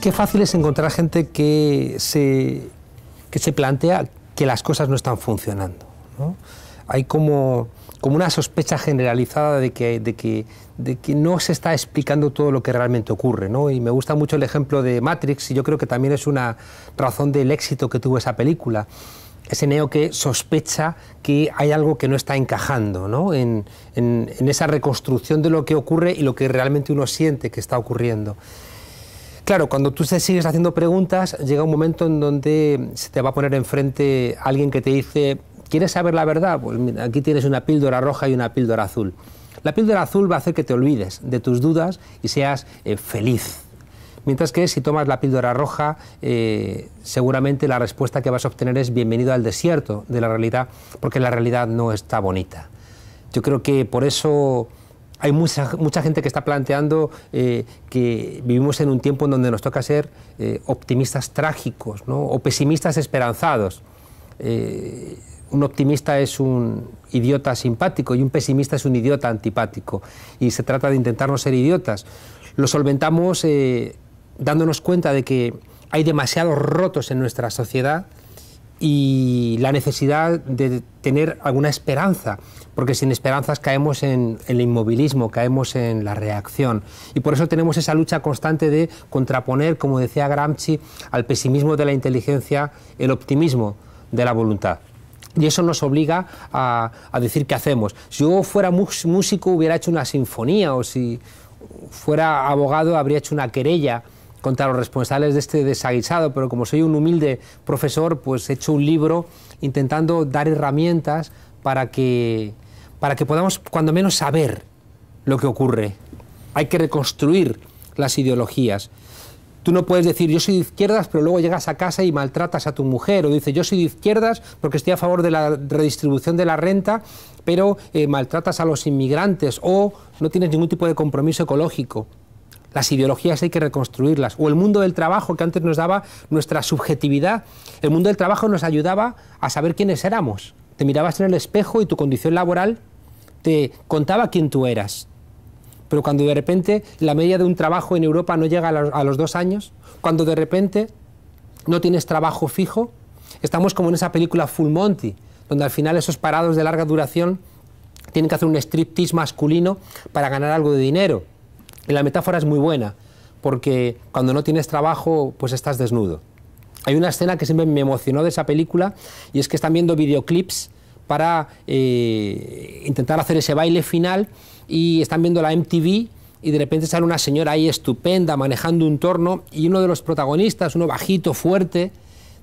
qué fácil es encontrar gente que se que se plantea que las cosas no están funcionando. Hay como, una sospecha generalizada de que, de, que, no se está explicando todo lo que realmente ocurre. Y me gusta mucho el ejemplo de Matrix y yo creo que también es una razón del éxito que tuvo esa película ese neo que sospecha que hay algo que no está encajando En, en, esa reconstrucción de lo que ocurre y lo que realmente uno siente que está ocurriendo. Claro, cuando tú sigues haciendo preguntas, llega un momento en donde se te va a poner enfrente alguien que te dice, ¿quieres saber la verdad? Pues aquí tienes una píldora roja y una píldora azul. La píldora azul va a hacer que te olvides de tus dudas y seas eh, feliz. Mientras que si tomas la píldora roja, eh, seguramente la respuesta que vas a obtener es bienvenido al desierto de la realidad, porque la realidad no está bonita. Yo creo que por eso hay mucha, mucha gente que está planteando eh, que vivimos en un tiempo en donde nos toca ser eh, optimistas trágicos o pesimistas esperanzados. Eh, un optimista es un idiota simpático y un pesimista es un idiota antipático. Y se trata de intentar no ser idiotas. Lo solventamos dándonos cuenta de que hay demasiados rotos en nuestra sociedad y la necesidad de tener alguna esperanza, porque sin esperanzas caemos en, el inmovilismo, caemos en la reacción. Y por eso tenemos esa lucha constante de contraponer, como decía Gramsci, al pesimismo de la inteligencia, el optimismo de la voluntad. Y eso nos obliga a, a decir qué hacemos. Si yo fuera músico hubiera hecho una sinfonía o si fuera abogado habría hecho una querella contra los responsables de este desaguisado, pero como soy un humilde profesor, pues he hecho un libro intentando dar herramientas para que, para que podamos cuando menos saber lo que ocurre. Hay que reconstruir las ideologías. Tú no puedes decir yo soy de izquierdas, pero luego llegas a casa y maltratas a tu mujer, o dices yo soy de izquierdas porque estoy a favor de la redistribución de la renta, pero eh, maltratas a los inmigrantes, o no tienes ningún tipo de compromiso ecológico. Las ideologías hay que reconstruirlas. O el mundo del trabajo que antes nos daba nuestra subjetividad. El mundo del trabajo nos ayudaba a saber quiénes éramos. Te mirabas en el espejo y tu condición laboral te contaba quién tú eras. Pero cuando de repente la media de un trabajo en Europa no llega a los, a dos años, cuando de repente no tienes trabajo fijo, estamos como en esa película Full Monty, donde al final esos parados de larga duración tienen que hacer un striptease masculino para ganar algo de dinero la metáfora es muy buena, porque cuando no tienes trabajo, pues estás desnudo. Hay una escena que siempre me emocionó de esa película, y es que están viendo videoclips para eh, intentar hacer ese baile final, y están viendo la MTV, y de repente sale una señora ahí estupenda manejando un torno, y uno de los protagonistas, uno bajito, fuerte,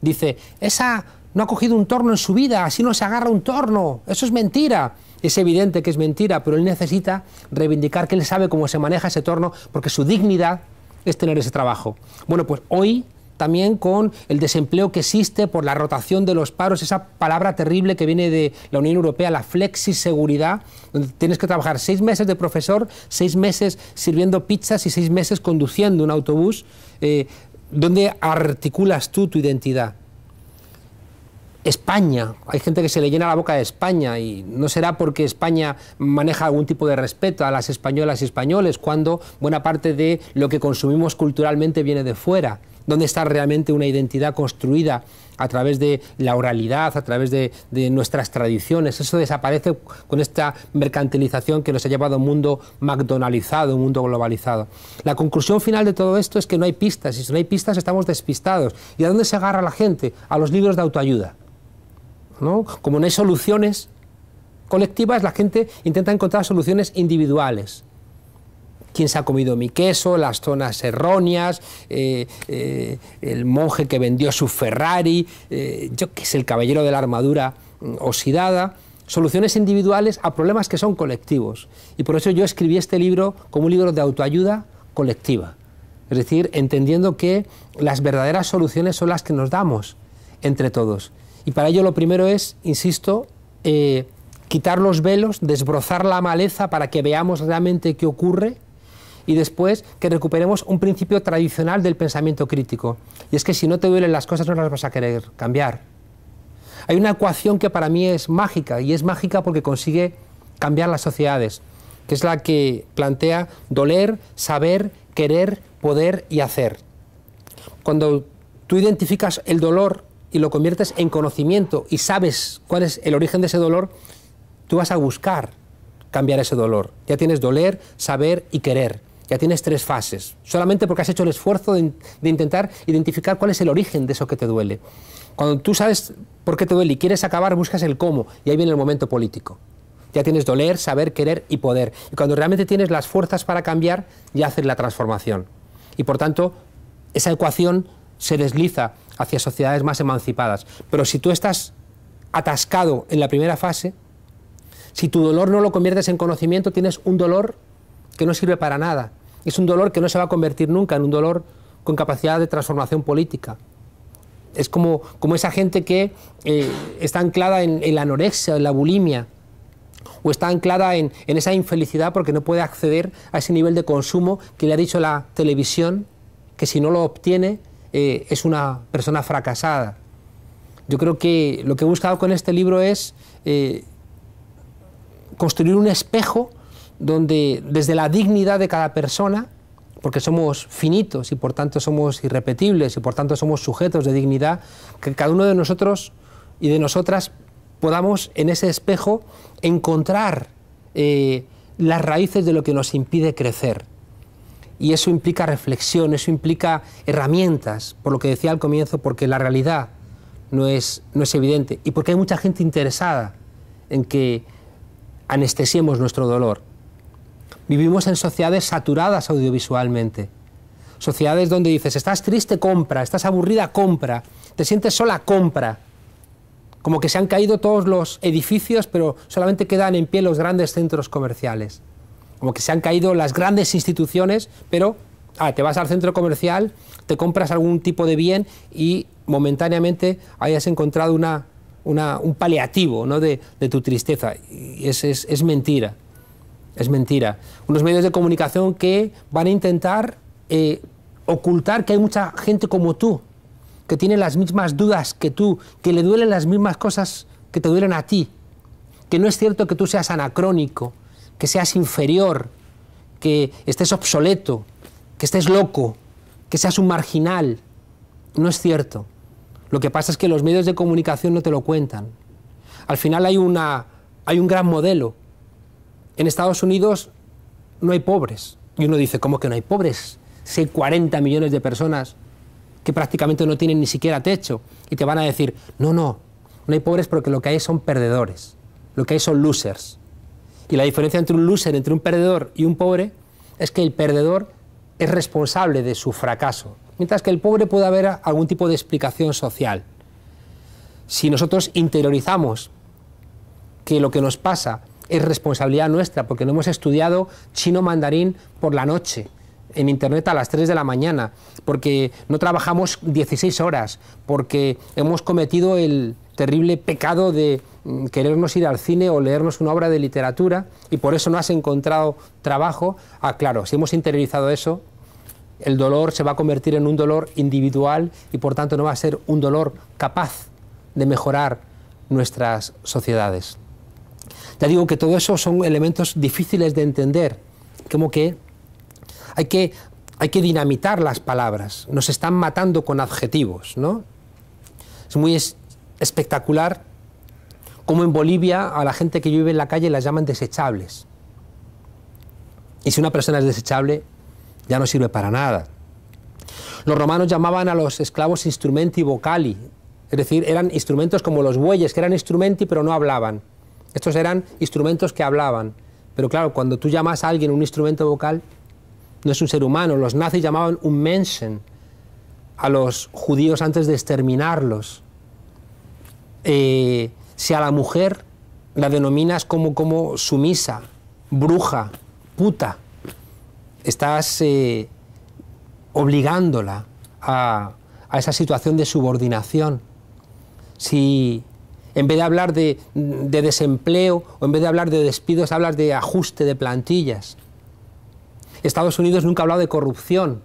dice, esa no ha cogido un torno en su vida, así no se agarra un torno, eso es mentira. Es evidente que es mentira, pero él necesita reivindicar que él sabe cómo se maneja ese torno, porque su dignidad es tener ese trabajo. Bueno, pues hoy también con el desempleo que existe por la rotación de los paros, esa palabra terrible que viene de la Unión Europea, la flexiseguridad, donde tienes que trabajar seis meses de profesor, seis meses sirviendo pizzas y seis meses conduciendo un autobús, eh, ...¿dónde donde articulas tú tu identidad. España. Hay gente que se le llena la boca de España y no será porque España maneja algún tipo de respeto a las españolas y españoles cuando buena parte de lo que consumimos culturalmente viene de fuera. ¿Dónde está realmente una identidad construida a través de la oralidad, a través de, nuestras tradiciones? Eso desaparece con esta mercantilización que nos ha llevado a un mundo McDonaldizado, un mundo globalizado. La conclusión final de todo esto es que no hay pistas y si no hay pistas estamos despistados. ¿Y a dónde se agarra la gente? A los libros de autoayuda. Como no hay soluciones colectivas, la gente intenta encontrar soluciones individuales. ¿Quién se ha comido mi queso? Las zonas erróneas, eh, eh, el monje que vendió su Ferrari, eh, yo que es el caballero de la armadura mm, oxidada. Soluciones individuales a problemas que son colectivos. Y por eso yo escribí este libro como un libro de autoayuda colectiva. Es decir, entendiendo que las verdaderas soluciones son las que nos damos entre todos y para ello lo primero es, insisto, eh, quitar los velos, desbrozar la maleza para que veamos realmente qué ocurre y después que recuperemos un principio tradicional del pensamiento crítico. Y es que si no te duelen las cosas no las vas a querer cambiar. Hay una ecuación que para mí es mágica y es mágica porque consigue cambiar las sociedades, que es la que plantea doler, saber, querer, poder y hacer. Cuando tú identificas el dolor y lo conviertes en conocimiento y sabes cuál es el origen de ese dolor, tú vas a buscar cambiar ese dolor. Ya tienes doler, saber y querer. Ya tienes tres fases, solamente porque has hecho el esfuerzo de, intentar identificar cuál es el origen de eso que te duele. Cuando tú sabes por qué te duele y quieres acabar, buscas el cómo, y ahí viene el momento político. Ya tienes doler, saber, querer y poder. Y cuando realmente tienes las fuerzas para cambiar, ya haces la transformación. Y por tanto, esa ecuación se desliza hacia sociedades más emancipadas. Pero si tú estás atascado en la primera fase, si tu dolor no lo conviertes en conocimiento, tienes un dolor que no sirve para nada. Es un dolor que no se va a convertir nunca en un dolor con capacidad de transformación política. Es como, como esa gente que eh, está anclada en, en, la anorexia, en la bulimia, o está anclada en, en esa infelicidad porque no puede acceder a ese nivel de consumo que le ha dicho la televisión, que si no lo obtiene eh, es una persona fracasada. Yo creo que lo que he buscado con este libro es eh, construir un espejo donde desde la dignidad de cada persona, porque somos finitos y por tanto somos irrepetibles y por tanto somos sujetos de dignidad, que cada uno de nosotros y de nosotras podamos en ese espejo encontrar eh, las raíces de lo que nos impide crecer y eso implica reflexión, eso implica herramientas, por lo que decía al comienzo, porque la realidad no es, evidente y porque hay mucha gente interesada en que anestesiemos nuestro dolor. Vivimos en sociedades saturadas audiovisualmente, sociedades donde dices, estás triste, compra, estás aburrida, compra, te sientes sola, compra. Como que se han caído todos los edificios, pero solamente quedan en pie los grandes centros comerciales como que se han caído las grandes instituciones, pero ah, te vas al centro comercial, te compras algún tipo de bien y momentáneamente hayas encontrado un paliativo de, tu tristeza. Y es, es, mentira, es mentira. Unos medios de comunicación que van a intentar eh, ocultar que hay mucha gente como tú, que tiene las mismas dudas que tú, que le duelen las mismas cosas que te duelen a ti, que no es cierto que tú seas anacrónico, que seas inferior, que estés obsoleto, que estés loco, que seas un marginal. No es cierto. Lo que pasa es que los medios de comunicación no te lo cuentan. Al final hay, una, hay un gran modelo. En Estados Unidos no hay pobres. Y uno dice, ¿cómo que no hay pobres? Si hay 40 millones de personas que prácticamente no tienen ni siquiera techo. Y te van a decir, no, no, no hay pobres porque lo que hay son perdedores, lo que hay son losers. Y la diferencia entre un loser, entre un perdedor y un pobre, es que el perdedor es responsable de su fracaso, mientras que el pobre puede haber algún tipo de explicación social. Si nosotros interiorizamos que lo que nos pasa es responsabilidad nuestra, porque no hemos estudiado chino mandarín por la noche, en Internet a las 3 de la mañana, porque no trabajamos 16 horas, porque hemos cometido el terrible pecado de mm, querernos ir al cine o leernos una obra de literatura y por eso no has encontrado trabajo. Ah, claro, si hemos interiorizado eso, el dolor se va a convertir en un dolor individual y por tanto no va a ser un dolor capaz de mejorar nuestras sociedades. Ya digo que todo eso son elementos difíciles de entender, como que hay que, dinamitar las palabras, nos están matando con adjetivos, ¿no? Es muy espectacular cómo en Bolivia a la gente que vive en la calle las llaman desechables. Y si una persona es desechable, ya no sirve para nada. Los romanos llamaban a los esclavos instrumenti vocali, es decir, eran instrumentos como los bueyes, que eran instrumenti pero no hablaban. Estos eran instrumentos que hablaban. Pero claro, cuando tú llamas a alguien un instrumento vocal, no es un ser humano. Los nazis llamaban un Menschen a los judíos antes de exterminarlos. Eh, si a la mujer la denominas como, sumisa, bruja, puta, estás eh, obligándola a, esa situación de subordinación. Si en vez de hablar de, de, desempleo o en vez de hablar de despidos, hablas de ajuste de plantillas. Estados Unidos nunca ha hablado de corrupción,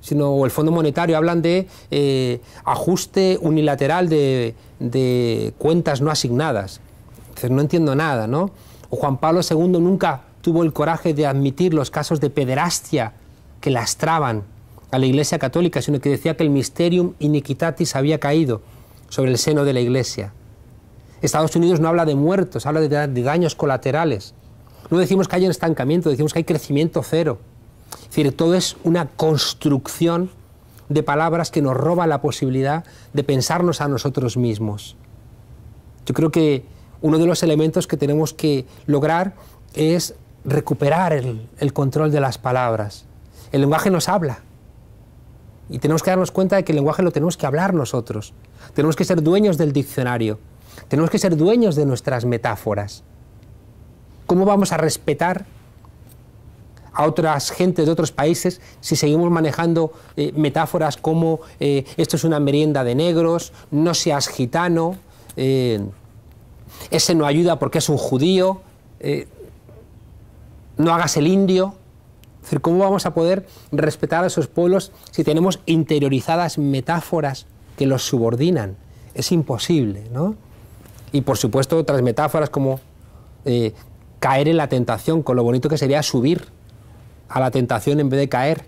sino el Fondo Monetario, hablan de eh, ajuste unilateral de, cuentas no asignadas. no entiendo nada, ¿no? O Juan Pablo II nunca tuvo el coraje de admitir los casos de pederastia que lastraban a la Iglesia Católica, sino que decía que el mysterium iniquitatis había caído sobre el seno de la Iglesia. Estados Unidos no habla de muertos, habla de, daños colaterales. No decimos que un estancamiento, decimos que hay crecimiento cero. Es decir, todo es una construcción de palabras que nos roba la posibilidad de pensarnos a nosotros mismos. Yo creo que uno de los elementos que tenemos que lograr es recuperar el, el, control de las palabras. El lenguaje nos habla y tenemos que darnos cuenta de que el lenguaje lo tenemos que hablar nosotros. Tenemos que ser dueños del diccionario, tenemos que ser dueños de nuestras metáforas. ¿Cómo vamos a respetar a otras gentes de otros países si seguimos manejando eh, metáforas como eh, esto es una merienda de negros, no seas gitano, eh, ese no ayuda porque es un judío, no hagas el indio? ¿cómo vamos a poder respetar a esos pueblos si tenemos interiorizadas metáforas que los subordinan? Es imposible, ¿no? Y por supuesto otras metáforas como caer en la tentación, con lo bonito que sería subir a la tentación en vez de caer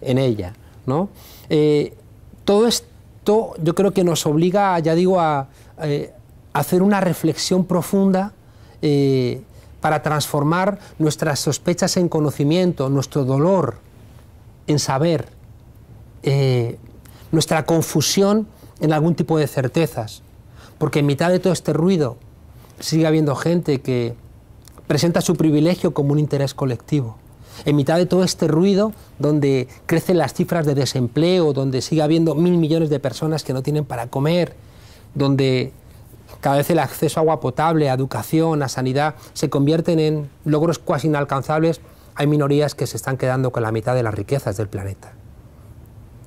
en ella. Eh, todo esto yo creo que nos obliga, ya digo, a, eh, hacer una reflexión profunda eh, para transformar nuestras sospechas en conocimiento, nuestro dolor en saber, nuestra confusión en algún tipo de certezas. Porque en mitad de todo este ruido sigue habiendo gente que presenta su privilegio como un interés colectivo. En mitad de todo este ruido, donde crecen las cifras de desempleo, donde sigue habiendo mil millones de personas que no tienen para comer, donde cada vez el acceso a agua potable, a educación, a sanidad, se convierten en logros casi inalcanzables, hay minorías que se están quedando con la mitad de las riquezas del planeta.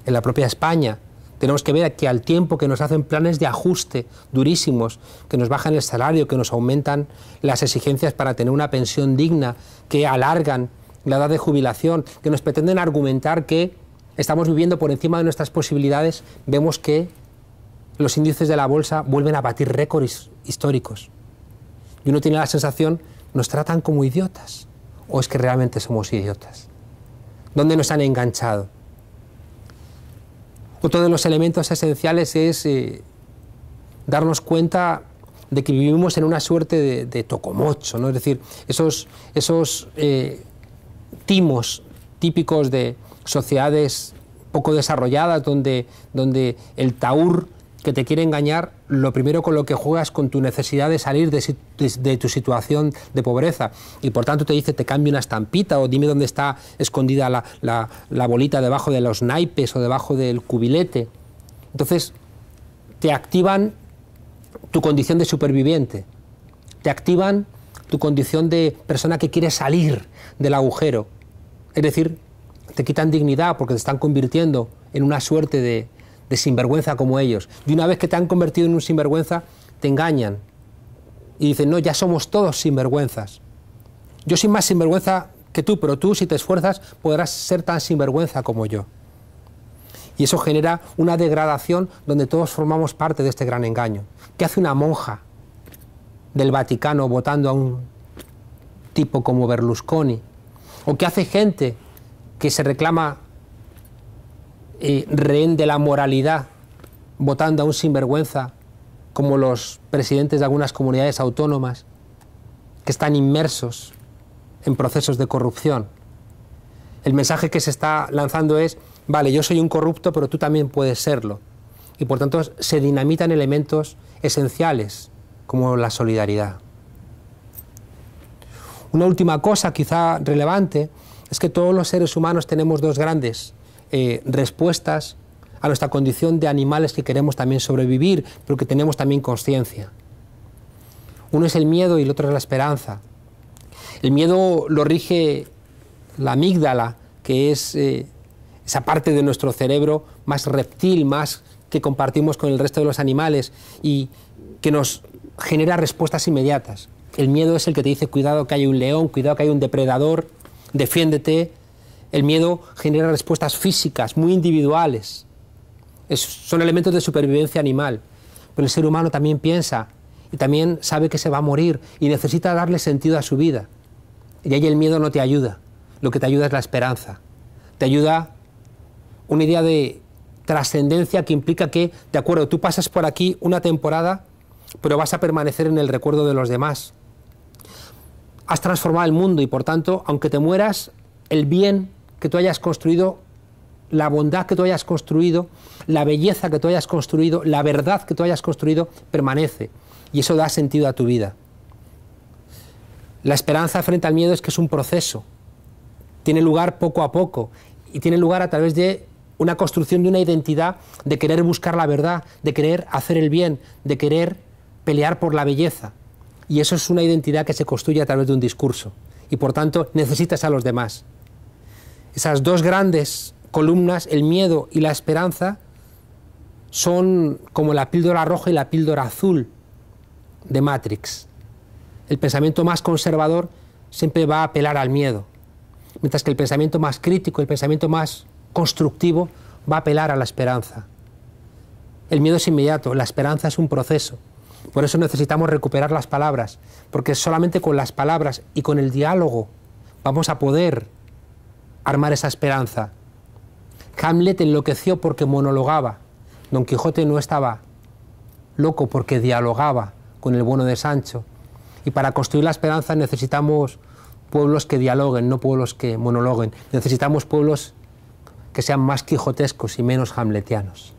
En la propia España, tenemos que ver que al tiempo que nos hacen planes de ajuste durísimos, que nos bajan el salario, que nos aumentan las exigencias para tener una pensión digna, que alargan la edad de jubilación, que nos pretenden argumentar que estamos viviendo por encima de nuestras posibilidades, vemos que los índices de la bolsa vuelven a batir récords históricos. Y uno tiene la sensación, nos tratan como idiotas, o es que realmente somos idiotas. ¿Dónde nos han enganchado? Otro de los elementos esenciales es eh, darnos cuenta de que vivimos en una suerte de, de tocomocho, ¿no? es decir, esos, esos eh, timos típicos de sociedades poco desarrolladas, donde, donde el taur que te quiere engañar, lo primero con lo que juegas con tu necesidad de salir de, tu situación de pobreza. Y por tanto te dice, te cambio una estampita o dime dónde está escondida la bolita debajo de los naipes o debajo del cubilete. Entonces, te activan tu condición de superviviente, te activan tu condición de persona que quiere salir del agujero. Es decir, te quitan dignidad porque te están convirtiendo en una suerte de, de sinvergüenza como ellos. Y una vez que te han convertido en un sinvergüenza, te engañan. Y dicen, no, ya somos todos sinvergüenzas. Yo soy más sinvergüenza que tú, pero tú si te esfuerzas podrás ser tan sinvergüenza como yo. Y eso genera una degradación donde todos formamos parte de este gran engaño. ¿Qué hace una monja del Vaticano votando a un tipo como Berlusconi? ¿O qué hace gente que se reclama eh, rehén de la moralidad, votando a un sinvergüenza como los presidentes de algunas comunidades autónomas, que están inmersos en procesos de corrupción. El mensaje que se está lanzando es, vale, yo soy un corrupto, pero tú también puedes serlo. Y por tanto se dinamitan elementos esenciales como la solidaridad. Una última cosa quizá relevante es que todos los seres humanos tenemos dos grandes eh, respuestas a nuestra condición de animales que queremos también sobrevivir, pero que tenemos también conciencia. Uno es el miedo y el otro es la esperanza. El miedo lo rige la amígdala, que es eh, esa parte de nuestro cerebro más reptil, más que compartimos con el resto de los animales y que nos genera respuestas inmediatas. El miedo es el que te dice cuidado que hay un león, cuidado que hay un depredador, defiéndete, el miedo genera respuestas físicas muy individuales. son elementos de supervivencia animal. Pero el ser humano también piensa y también sabe que se va a morir y necesita darle sentido a su vida. Y ahí el miedo no te ayuda. Lo que te ayuda es la esperanza. Te ayuda una idea de trascendencia que implica que, de acuerdo, tú pasas por aquí una temporada, pero vas a permanecer en el recuerdo de los demás. Has transformado el mundo y, por tanto, aunque te mueras, el bien que tú hayas construido, la bondad que tú hayas construido, la belleza que tú hayas construido, la verdad que tú hayas construido, permanece. Y eso da sentido a tu vida. La esperanza frente al miedo es que es un proceso. Tiene lugar poco a poco y tiene lugar a través de una construcción de una identidad, de querer buscar la verdad, de querer hacer el bien, de querer pelear por la belleza. Y eso es una identidad que se construye a través de un discurso. Y por tanto necesitas a los demás. Esas dos grandes columnas, el miedo y la esperanza, son como la píldora roja y la píldora azul de Matrix. El pensamiento más conservador siempre va a apelar al miedo, mientras que el pensamiento más crítico, el pensamiento más constructivo, va a apelar a la esperanza. El miedo es inmediato, la esperanza es un proceso. Por eso necesitamos recuperar las palabras, porque solamente con las palabras y con el diálogo vamos a poder armar esa esperanza. Hamlet enloqueció porque monologaba, Don Quijote no estaba loco porque dialogaba con el bueno de Sancho. Y para construir la esperanza necesitamos pueblos que dialoguen, no pueblos que monologuen. Necesitamos pueblos que sean más quijotescos y menos hamletianos.